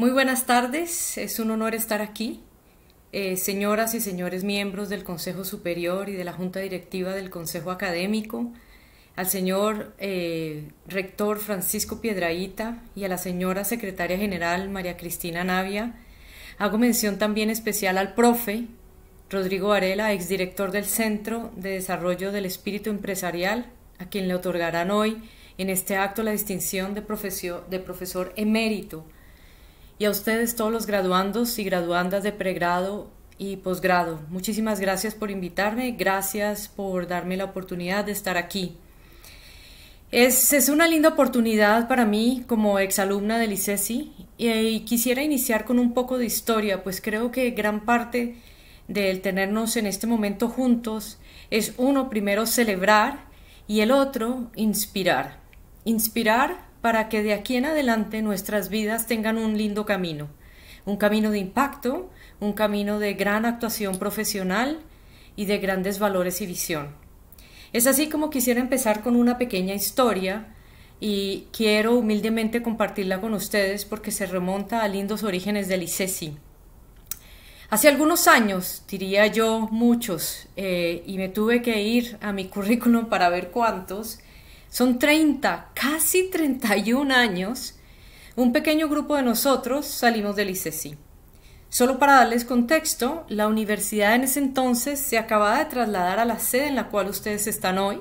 Muy buenas tardes, es un honor estar aquí. Eh, señoras y señores miembros del Consejo Superior y de la Junta Directiva del Consejo Académico, al señor eh, rector Francisco Piedraíta y a la señora secretaria general María Cristina Navia, hago mención también especial al profe Rodrigo arela exdirector del Centro de Desarrollo del Espíritu Empresarial, a quien le otorgarán hoy en este acto la distinción de profesor emérito y a ustedes todos los graduandos y graduandas de pregrado y posgrado. Muchísimas gracias por invitarme, gracias por darme la oportunidad de estar aquí. Es, una linda oportunidad para mí como exalumna del ICESI e y, quisiera iniciar con un poco de historia, pues creo que gran parte del tenernos en este momento juntos es uno primero celebrar y el otro inspirar. Inspirar para que de aquí en adelante nuestras vidas tengan un lindo camino, un camino de impacto, un camino de gran actuación profesional y de grandes valores y visión. Es así como quisiera empezar con una pequeña historia y quiero humildemente compartirla con ustedes porque se remonta a lindos orígenes del ICESI. E Hace algunos años, diría yo muchos, eh, y me tuve que ir a mi currículum para ver cuántos, son 30, casi 31 años. Un pequeño grupo de nosotros salimos del ICC. E Solo para darles contexto, la universidad en ese entonces se acababa de trasladar a la sede en la cual ustedes están hoy.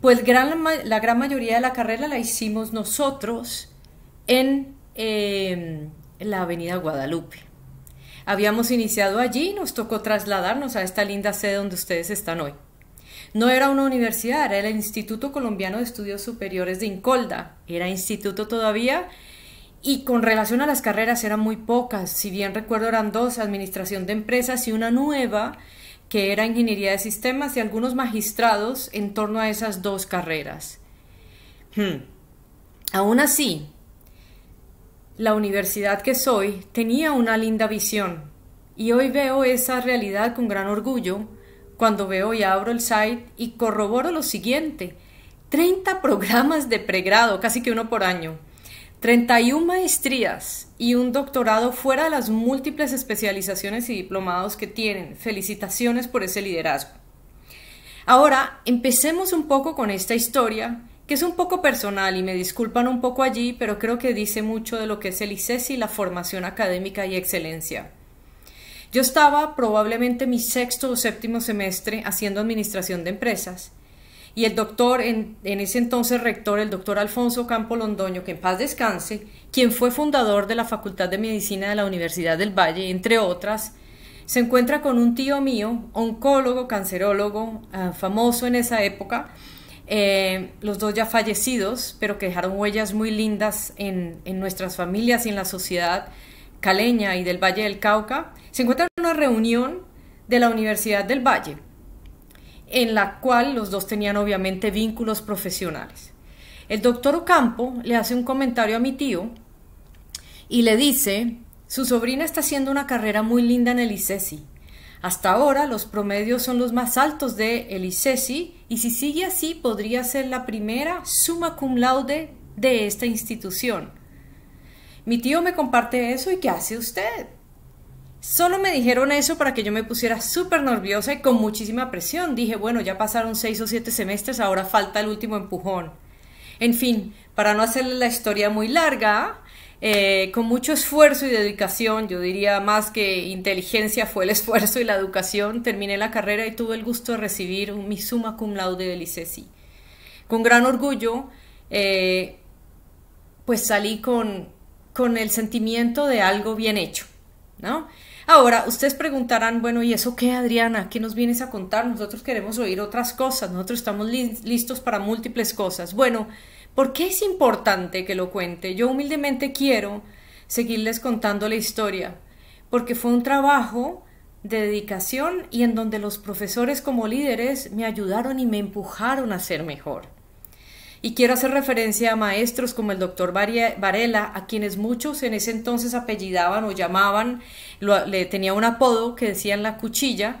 Pues la gran mayoría de la carrera la hicimos nosotros en em, la avenida Guadalupe. Habíamos iniciado allí y nos tocó trasladarnos a esta linda sede donde ustedes están hoy. No era una universidad, era el Instituto Colombiano de Estudios Superiores de Incolda. Era instituto todavía y con relación a las carreras eran muy pocas. Si bien recuerdo eran dos, Administración de Empresas y una nueva que era Ingeniería de Sistemas y algunos magistrados en torno a esas dos carreras. Hmm. Aún así, la universidad que soy tenía una linda visión y hoy veo esa realidad con gran orgullo cuando veo y abro el site y corroboro lo siguiente, 30 programas de pregrado, casi que uno por año, 31 maestrías y un doctorado fuera de las múltiples especializaciones y diplomados que tienen. Felicitaciones por ese liderazgo. Ahora, empecemos un poco con esta historia, que es un poco personal y me disculpan un poco allí, pero creo que dice mucho de lo que es el ICESI, e la formación académica y excelencia. Yo estaba probablemente mi sexto o séptimo semestre haciendo administración de empresas y el doctor, en, ese entonces rector, el doctor Alfonso Campo Londoño, que en paz descanse, quien fue fundador de la Facultad de Medicina de la Universidad del Valle, entre otras, se encuentra con un tío mío, oncólogo, cancerólogo, ah, famoso en esa época, eh, los dos ya fallecidos, pero que dejaron huellas muy lindas en nuestras familias y en la sociedad, caleña y del Valle del Cauca, se encuentra en una reunión de la Universidad del Valle, en la cual los dos tenían obviamente vínculos profesionales. El doctor Ocampo le hace un comentario a mi tío y le dice, su sobrina está haciendo una carrera muy linda en el ICESI. E Hasta ahora los promedios son los más altos de el ICESI e y si sigue así podría ser la primera summa cum laude de esta institución. Mi tío me comparte eso y ¿qué hace usted? Solo me dijeron eso para que yo me pusiera súper nerviosa y con muchísima presión. Dije, bueno, ya pasaron seis o siete semestres, ahora falta el último empujón. En fin, para no hacerle la historia muy larga, eh, con mucho esfuerzo y dedicación, yo diría más que inteligencia fue el esfuerzo y la educación, terminé la carrera y tuve el gusto de recibir mi summa cum laude de e Con gran orgullo, eh, pues salí con con el sentimiento de algo bien hecho, ¿no? Ahora, ustedes preguntarán, bueno, ¿y eso qué, Adriana? ¿Qué nos vienes a contar? Nosotros queremos oír otras cosas, nosotros estamos listos para múltiples cosas. Bueno, ¿por qué es importante que lo cuente? Yo humildemente quiero seguirles contando la historia, porque fue un trabajo de dedicación y en donde los profesores como líderes me ayudaron y me empujaron a ser mejor. Y quiero hacer referencia a maestros como el doctor Varela, a quienes muchos en ese entonces apellidaban o llamaban, le tenía un apodo que decían la cuchilla.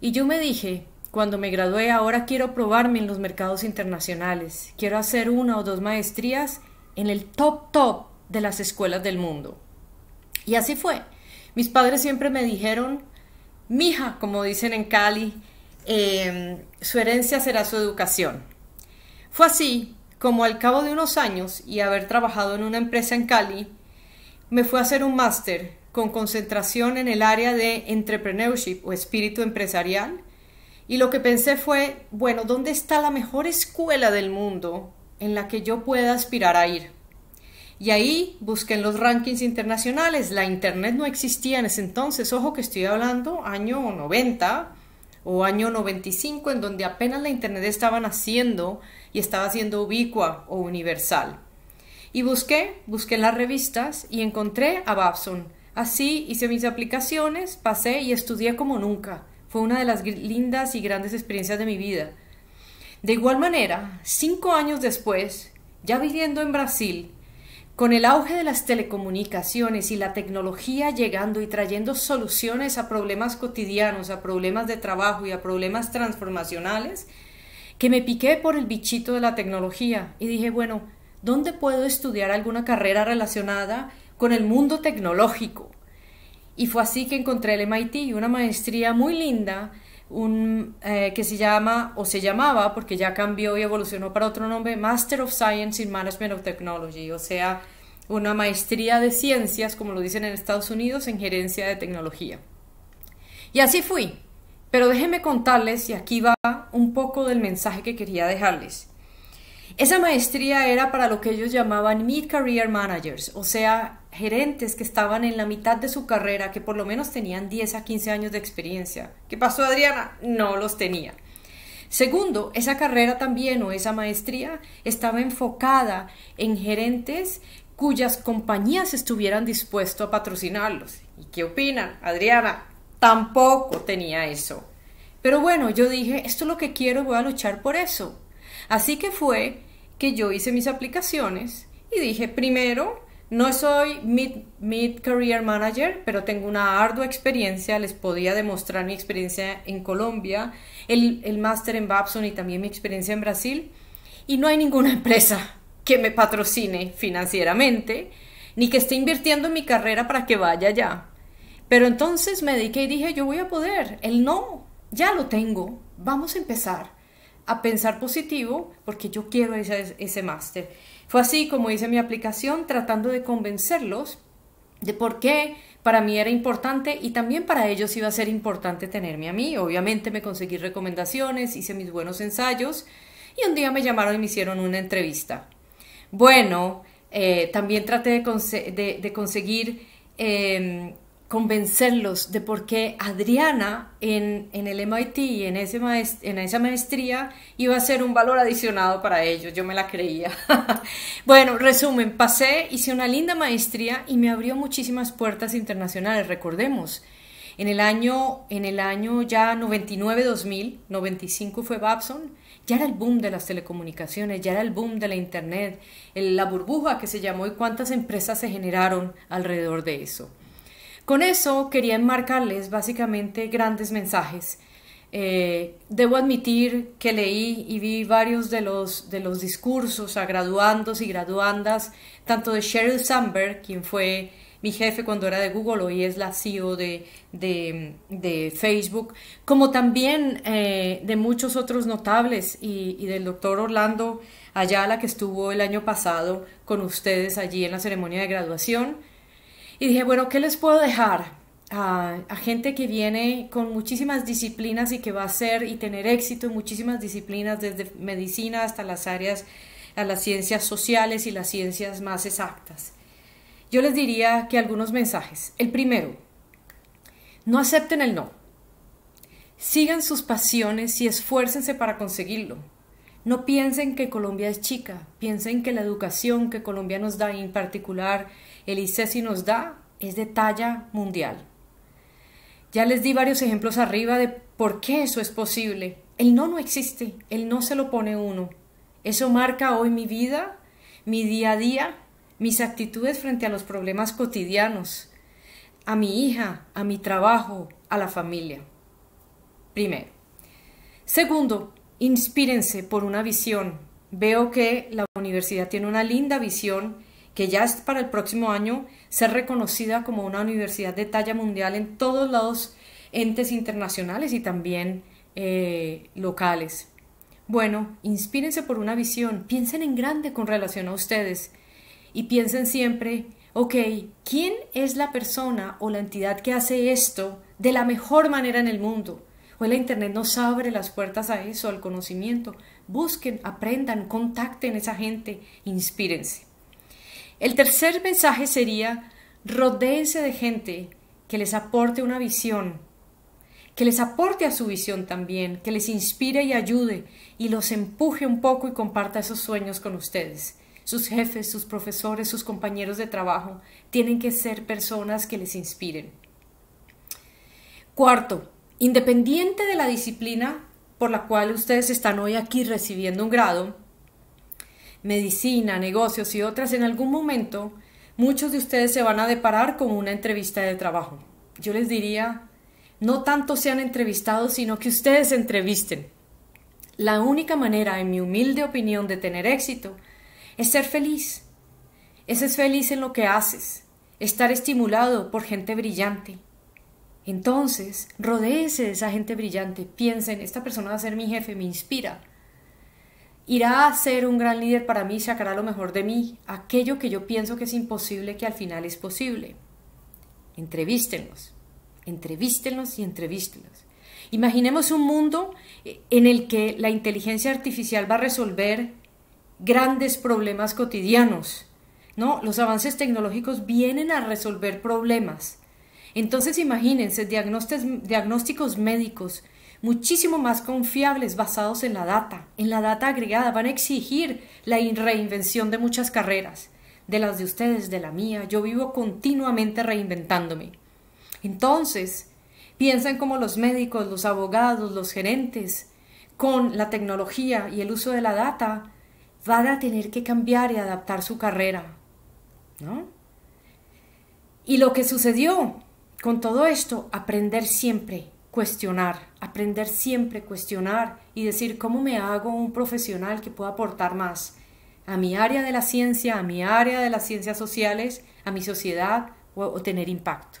Y yo me dije, cuando me gradué, ahora quiero probarme en los mercados internacionales. Quiero hacer una o dos maestrías en el top top de las escuelas del mundo. Y así fue. Mis padres siempre me dijeron, mija, como dicen en Cali, em, su herencia será su educación. Fue así como al cabo de unos años y haber trabajado en una empresa en Cali, me fui a hacer un máster con concentración en el área de entrepreneurship o espíritu empresarial. Y lo que pensé fue, bueno, ¿dónde está la mejor escuela del mundo en la que yo pueda aspirar a ir? Y ahí busqué en los rankings internacionales. La internet no existía en ese entonces. Ojo que estoy hablando año 90, o año 95, en donde apenas la Internet estaba naciendo y estaba siendo ubicua o universal. Y busqué, busqué en las revistas y encontré a Babson. Así hice mis aplicaciones, pasé y estudié como nunca. Fue una de las lindas y grandes experiencias de mi vida. De igual manera, cinco años después, ya viviendo en Brasil, con el auge de las telecomunicaciones y la tecnología llegando y trayendo soluciones a problemas cotidianos, a problemas de trabajo y a problemas transformacionales, que me piqué por el bichito de la tecnología y dije, bueno, ¿dónde puedo estudiar alguna carrera relacionada con el mundo tecnológico? Y fue así que encontré el MIT, una maestría muy linda un, eh, que se llama o se llamaba, porque ya cambió y evolucionó para otro nombre, Master of Science in Management of Technology, o sea, una maestría de ciencias, como lo dicen en Estados Unidos, en gerencia de tecnología. Y así fui, pero déjenme contarles, y aquí va un poco del mensaje que quería dejarles. Esa maestría era para lo que ellos llamaban mid-career managers, o sea, gerentes que estaban en la mitad de su carrera, que por lo menos tenían 10 a 15 años de experiencia. ¿Qué pasó, Adriana? No los tenía. Segundo, esa carrera también o esa maestría estaba enfocada en gerentes cuyas compañías estuvieran dispuestos a patrocinarlos. ¿Y qué opinan? Adriana, tampoco tenía eso. Pero bueno, yo dije, esto es lo que quiero, voy a luchar por eso. Así que fue que yo hice mis aplicaciones y dije, primero, no soy mid, mid career manager, pero tengo una ardua experiencia, les podía demostrar mi experiencia en Colombia, el, el máster en Babson y también mi experiencia en Brasil, y no hay ninguna empresa que me patrocine financieramente, ni que esté invirtiendo en mi carrera para que vaya allá. Pero entonces me dediqué y dije, yo voy a poder, el no, ya lo tengo, vamos a empezar a pensar positivo porque yo quiero ese, máster. Fue así como hice mi aplicación tratando de convencerlos de por qué para mí era importante y también para ellos iba a ser importante tenerme a mí. Obviamente me conseguí recomendaciones, hice mis buenos ensayos y un día me llamaron y me hicieron una entrevista. Bueno, eh, también traté de, conseguir em, convencerlos de por qué Adriana en, el MIT y en, esa maestría iba a ser un valor adicionado para ellos. Yo me la creía. bueno, resumen, pasé, hice una linda maestría y me abrió muchísimas puertas internacionales, recordemos. En el año, en el año ya 99-2000, 95 fue Babson, ya era el boom de las telecomunicaciones, ya era el boom de la Internet, la burbuja que se llamó y cuántas empresas se generaron alrededor de eso. Con eso quería enmarcarles básicamente grandes mensajes. Eh, debo admitir que leí y vi varios de los, discursos a graduandos y graduandas, tanto de Sheryl Sandberg, quien fue mi jefe cuando era de Google, hoy es la CEO de, de, Facebook, como también eh, de muchos otros notables y, y, del doctor Orlando Ayala, que estuvo el año pasado con ustedes allí en la ceremonia de graduación. Y dije, bueno, ¿qué les puedo dejar? A, gente que viene con muchísimas disciplinas y que va a ser y tener éxito en muchísimas disciplinas, desde medicina hasta las áreas, a las ciencias sociales y las ciencias más exactas. Yo les diría que algunos mensajes. El primero, no acepten el no. Sigan sus pasiones y esfuércense para conseguirlo. No piensen que Colombia es chica, piensen que la educación que Colombia nos da, en particular el ICESI e nos da es de talla mundial. Ya les di varios ejemplos arriba de por qué eso es posible. El no no existe, el no se lo pone uno. Eso marca hoy mi vida, mi día a día, mis actitudes frente a los problemas cotidianos, a mi hija, a mi trabajo, a la familia. Primero. Segundo, inspírense por una visión. Veo que la universidad tiene una linda visión que ya es para el próximo año ser reconocida como una universidad de talla mundial en todos los entes internacionales y también eh, locales. Bueno, inspírense por una visión, piensen en grande con relación a ustedes y piensen siempre, ok, ¿quién es la persona o la entidad que hace esto de la mejor manera en el mundo? Hoy la Internet nos abre las puertas a eso, al conocimiento. Busquen, aprendan, contacten a esa gente, inspírense. El tercer mensaje sería, rodéense de gente que les aporte una visión, que les aporte a su visión también, que les inspire y ayude y los empuje un poco y comparta esos sueños con ustedes. Sus jefes, sus profesores, sus compañeros de trabajo tienen que ser personas que les inspiren. Cuarto, independiente de la disciplina por la cual ustedes están hoy aquí recibiendo un grado, medicina, negocios y otras, en algún momento muchos de ustedes se van a deparar con una entrevista de trabajo. Yo les diría, no tanto sean entrevistados, sino que ustedes entrevisten. La única manera, en mi humilde opinión, de tener éxito es ser feliz. Es feliz en lo que haces, estar estimulado por gente brillante. Entonces, rodéese de esa gente brillante, piensen, esta persona va a ser mi jefe, me inspira, irá a ser un gran líder para mí, sacará lo mejor de mí, aquello que yo pienso que es imposible, que al final es posible. Entrevístenlos, entrevístenlos y entrevístenlos. Imaginemos un mundo eh, en el que la inteligencia artificial va a resolver grandes problemas cotidianos. ¿no? Los avances tecnológicos vienen a resolver problemas. Entonces imagínense diagnósticos médicos muchísimo más confiables basados en la data, en la data agregada. Van a exigir la reinvención de muchas carreras, de las de ustedes, de la mía. Yo vivo continuamente reinventándome. Entonces, piensen como los médicos, los abogados, los gerentes, con la tecnología y el uso de la data, van a tener que cambiar y adaptar su carrera. ¿no? Y lo que sucedió con todo esto, aprender siempre, cuestionar, aprender siempre cuestionar y decir cómo me hago un profesional que pueda aportar más a mi área de la ciencia, a mi área de las ciencias sociales, a mi sociedad o, tener impacto.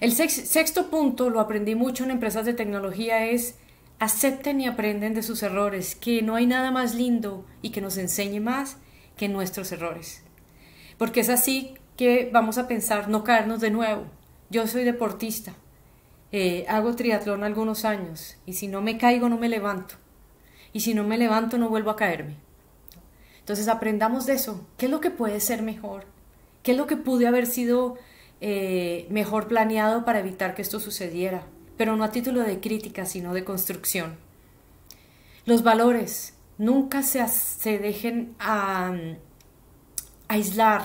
El sexto punto, lo aprendí mucho en empresas de tecnología, es acepten y aprenden de sus errores, que no hay nada más lindo y que nos enseñe más que nuestros errores. Porque es así que vamos a pensar no caernos de nuevo. Yo soy deportista, eh, hago triatlón algunos años y si no me caigo no me levanto. Y si no me levanto no vuelvo a caerme. Entonces aprendamos de eso. ¿Qué es lo que puede ser mejor? ¿Qué es lo que pude haber sido eh, mejor planeado para evitar que esto sucediera? Pero no a título de crítica, sino de construcción. Los valores nunca se, se dejen a, aislar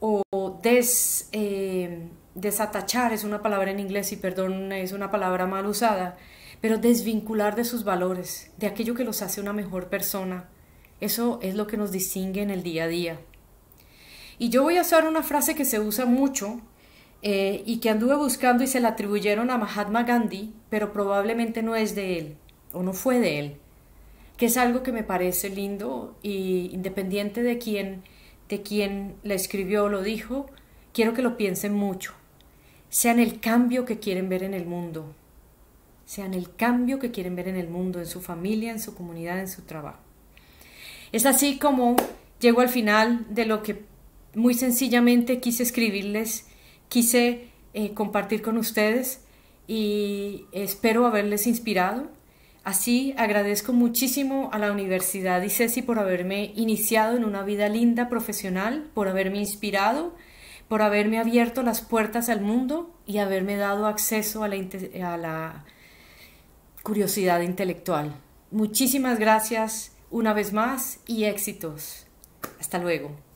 o des... Em, desatachar es una palabra en inglés y perdón, es una palabra mal usada, pero desvincular de sus valores, de aquello que los hace una mejor persona. Eso es lo que nos distingue en el día a día. Y yo voy a usar una frase que se usa mucho eh, y que anduve buscando y se la atribuyeron a Mahatma Gandhi, pero probablemente no es de él o no fue de él, que es algo que me parece lindo y independiente de quién, de quién la escribió o lo dijo, quiero que lo piensen mucho sean el cambio que quieren ver en el mundo, sean el cambio que quieren ver en el mundo, en su familia, en su comunidad, en su trabajo. Es así como llego al final de lo que muy sencillamente quise escribirles, quise eh, compartir con ustedes y espero haberles inspirado. Así agradezco muchísimo a la Universidad y Ceci por haberme iniciado en una vida linda profesional, por haberme inspirado por haberme abierto las puertas al mundo y haberme dado acceso a la, curiosidad intelectual. Muchísimas gracias una vez más y éxitos. Hasta luego.